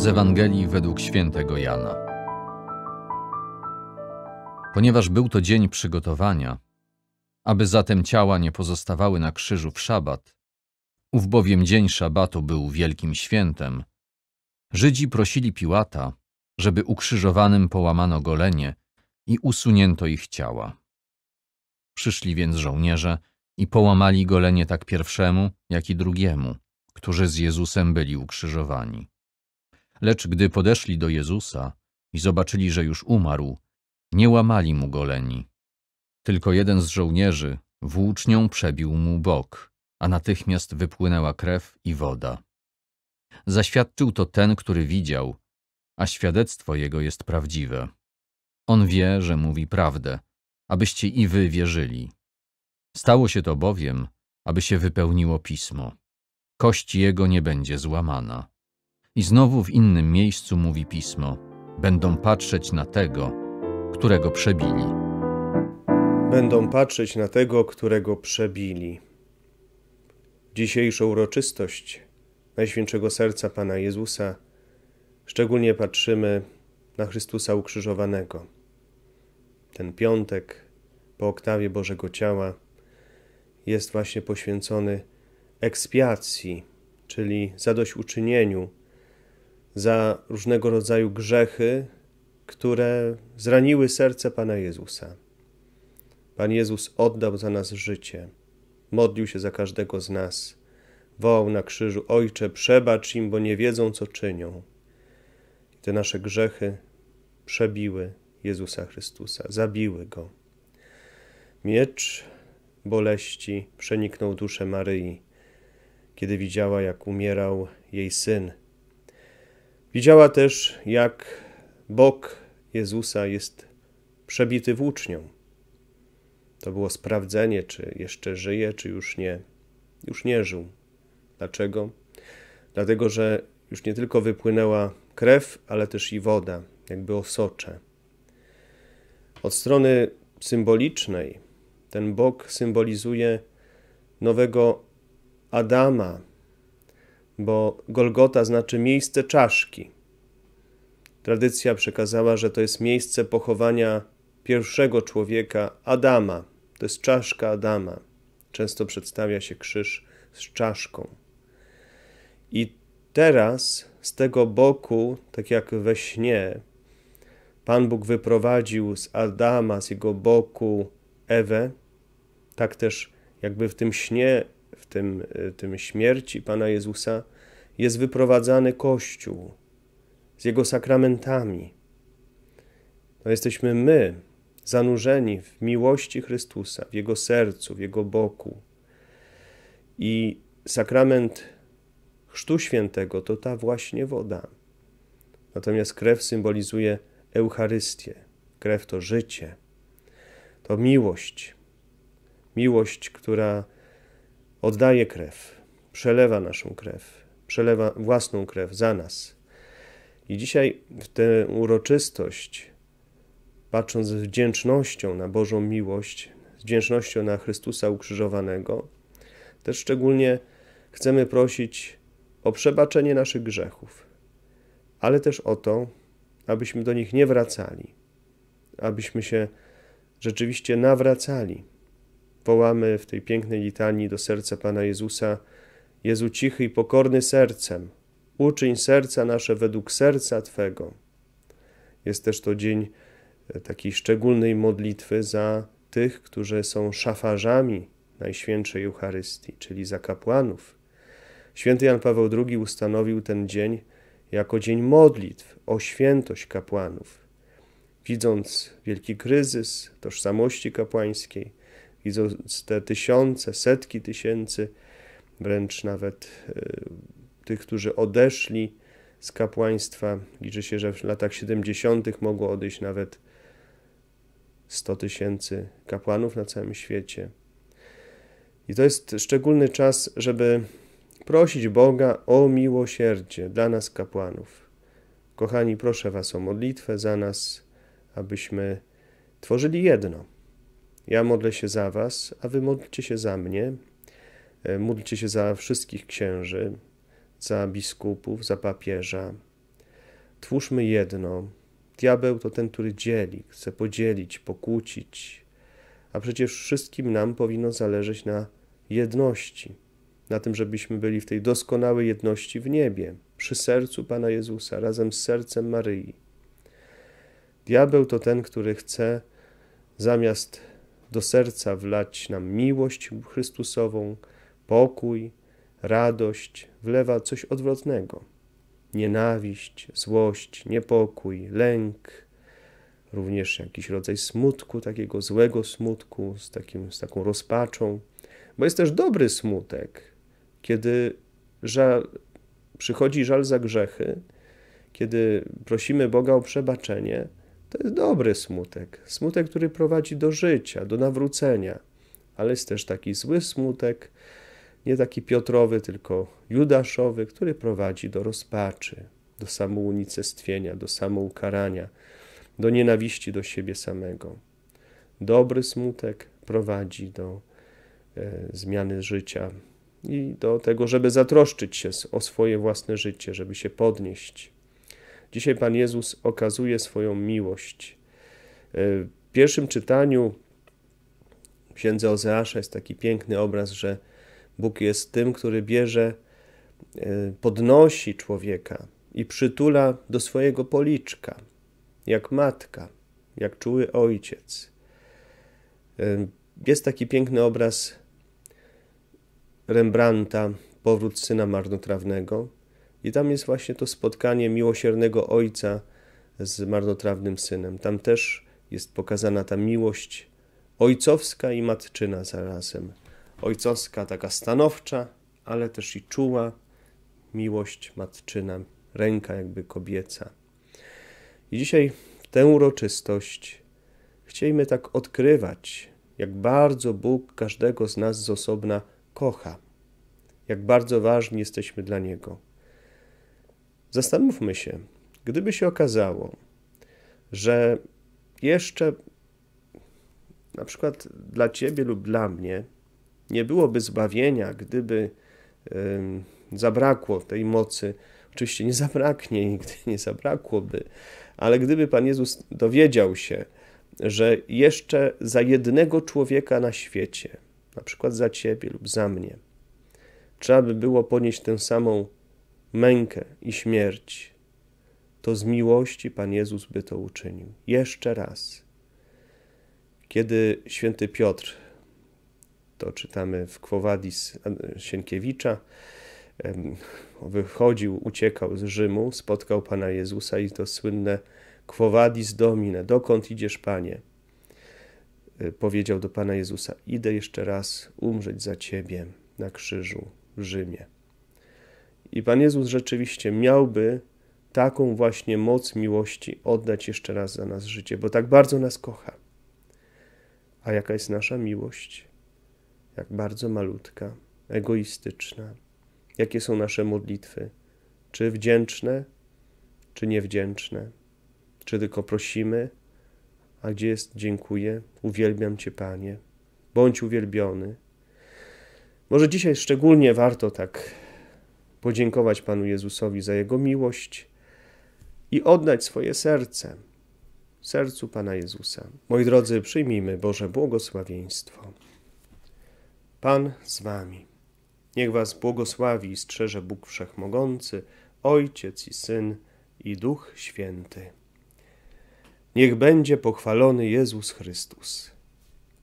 z Ewangelii według świętego Jana. Ponieważ był to dzień przygotowania, aby zatem ciała nie pozostawały na krzyżu w szabat, ów bowiem dzień szabatu był wielkim świętem, Żydzi prosili Piłata, żeby ukrzyżowanym połamano golenie i usunięto ich ciała. Przyszli więc żołnierze i połamali golenie tak pierwszemu, jak i drugiemu, którzy z Jezusem byli ukrzyżowani. Lecz gdy podeszli do Jezusa i zobaczyli, że już umarł, nie łamali mu goleni. Tylko jeden z żołnierzy włócznią przebił mu bok, a natychmiast wypłynęła krew i woda. Zaświadczył to ten, który widział, a świadectwo jego jest prawdziwe. On wie, że mówi prawdę, abyście i wy wierzyli. Stało się to bowiem, aby się wypełniło pismo. Kość jego nie będzie złamana. I znowu w innym miejscu mówi pismo: Będą patrzeć na tego, którego przebili. Będą patrzeć na tego, którego przebili. Dzisiejsza uroczystość Najświętszego Serca Pana Jezusa szczególnie patrzymy na Chrystusa ukrzyżowanego. Ten piątek po oktawie Bożego Ciała jest właśnie poświęcony ekspiacji, czyli zadośćuczynieniu za różnego rodzaju grzechy, które zraniły serce Pana Jezusa. Pan Jezus oddał za nas życie, modlił się za każdego z nas, wołał na krzyżu: Ojcze, przebacz im, bo nie wiedzą, co czynią. I te nasze grzechy przebiły Jezusa Chrystusa, zabiły go. Miecz boleści przeniknął duszę Maryi, kiedy widziała, jak umierał jej syn Widziała też, jak bok Jezusa jest przebity włócznią. To było sprawdzenie, czy jeszcze żyje, czy już nie. Już nie żył. Dlaczego? Dlatego, że już nie tylko wypłynęła krew, ale też i woda, jakby osocze. Od strony symbolicznej ten bok symbolizuje nowego Adama, bo Golgota znaczy miejsce czaszki. Tradycja przekazała, że to jest miejsce pochowania pierwszego człowieka, Adama. To jest czaszka Adama. Często przedstawia się krzyż z czaszką. I teraz z tego boku, tak jak we śnie, Pan Bóg wyprowadził z Adama, z jego boku Ewę. Tak też jakby w tym śnie tym, y, tym śmierci Pana Jezusa, jest wyprowadzany Kościół z jego sakramentami. To jesteśmy my, zanurzeni w miłości Chrystusa, w Jego sercu, w Jego boku. I sakrament Chrztu Świętego to ta właśnie woda. Natomiast krew symbolizuje Eucharystię. Krew to życie, to miłość. Miłość, która oddaje krew, przelewa naszą krew, przelewa własną krew za nas. I dzisiaj w tę uroczystość, patrząc z wdzięcznością na Bożą miłość, z wdzięcznością na Chrystusa ukrzyżowanego, też szczególnie chcemy prosić o przebaczenie naszych grzechów, ale też o to, abyśmy do nich nie wracali, abyśmy się rzeczywiście nawracali wołamy w tej pięknej litanii do serca Pana Jezusa: Jezu cichy i pokorny sercem, uczyń serca nasze według serca Twego. Jest też to dzień e, takiej szczególnej modlitwy za tych, którzy są szafarzami Najświętszej Eucharystii, czyli za kapłanów. Święty Jan Paweł II ustanowił ten dzień jako dzień modlitw o świętość kapłanów. Widząc wielki kryzys tożsamości kapłańskiej, i te tysiące, setki tysięcy, wręcz nawet y, tych, którzy odeszli z kapłaństwa. Liczy się, że w latach 70. mogło odejść nawet 100 tysięcy kapłanów na całym świecie. I to jest szczególny czas, żeby prosić Boga o miłosierdzie dla nas, kapłanów. Kochani, proszę Was o modlitwę za nas, abyśmy tworzyli jedno. Ja modlę się za Was, a Wy modlcie się za mnie, e, módlcie się za wszystkich księży, za biskupów, za papieża. Twórzmy jedno. Diabeł to ten, który dzieli, chce podzielić, pokłócić, a przecież wszystkim nam powinno zależeć na jedności, na tym, żebyśmy byli w tej doskonałej jedności w niebie, przy sercu Pana Jezusa, razem z sercem Maryi. Diabeł to ten, który chce zamiast do serca wlać nam miłość Chrystusową, pokój, radość, wlewa coś odwrotnego. Nienawiść, złość, niepokój, lęk, również jakiś rodzaj smutku, takiego złego smutku, z, takim, z taką rozpaczą. Bo jest też dobry smutek, kiedy żal, przychodzi żal za grzechy, kiedy prosimy Boga o przebaczenie, to jest dobry smutek, smutek, który prowadzi do życia, do nawrócenia, ale jest też taki zły smutek, nie taki Piotrowy, tylko Judaszowy, który prowadzi do rozpaczy, do samounicestwienia, do samoukarania, do nienawiści do siebie samego. Dobry smutek prowadzi do e, zmiany życia i do tego, żeby zatroszczyć się o swoje własne życie, żeby się podnieść. Dzisiaj Pan Jezus okazuje swoją miłość. E, w pierwszym czytaniu księdza Ozeasza jest taki piękny obraz, że Bóg jest tym, który bierze, e, podnosi człowieka i przytula do swojego policzka, jak matka, jak czuły ojciec. E, jest taki piękny obraz Rembrandta, powrót syna marnotrawnego, i tam jest właśnie to spotkanie miłosiernego ojca z marnotrawnym synem. Tam też jest pokazana ta miłość ojcowska i matczyna zarazem. Ojcowska, taka stanowcza, ale też i czuła miłość matczyna, ręka jakby kobieca. I dzisiaj tę uroczystość chcielibyśmy tak odkrywać, jak bardzo Bóg każdego z nas z osobna kocha, jak bardzo ważni jesteśmy dla Niego. Zastanówmy się, gdyby się okazało, że jeszcze na przykład dla ciebie lub dla mnie nie byłoby zbawienia, gdyby zabrakło tej mocy. Oczywiście nie zabraknie, nigdy nie zabrakłoby, ale gdyby Pan Jezus dowiedział się, że jeszcze za jednego człowieka na świecie, na przykład za ciebie lub za mnie, trzeba by było ponieść tę samą mękę i śmierć, to z miłości Pan Jezus by to uczynił. Jeszcze raz. Kiedy święty Piotr, to czytamy w Kwowadis Sienkiewicza, wychodził, uciekał z Rzymu, spotkał Pana Jezusa i to słynne Kwowadis Domine, dokąd idziesz Panie? Y, powiedział do Pana Jezusa, idę jeszcze raz umrzeć za Ciebie na krzyżu w Rzymie. I Pan Jezus rzeczywiście miałby taką właśnie moc miłości oddać jeszcze raz za nas życie, bo tak bardzo nas kocha. A jaka jest nasza miłość? Jak bardzo malutka, egoistyczna. Jakie są nasze modlitwy? Czy wdzięczne, czy niewdzięczne? Czy tylko prosimy, a gdzie jest dziękuję, uwielbiam Cię, Panie, bądź uwielbiony. Może dzisiaj szczególnie warto tak podziękować Panu Jezusowi za Jego miłość i oddać swoje serce sercu Pana Jezusa. Moi drodzy, przyjmijmy Boże błogosławieństwo. Pan z Wami. Niech Was błogosławi i strzeże Bóg Wszechmogący, Ojciec i Syn i Duch Święty. Niech będzie pochwalony Jezus Chrystus.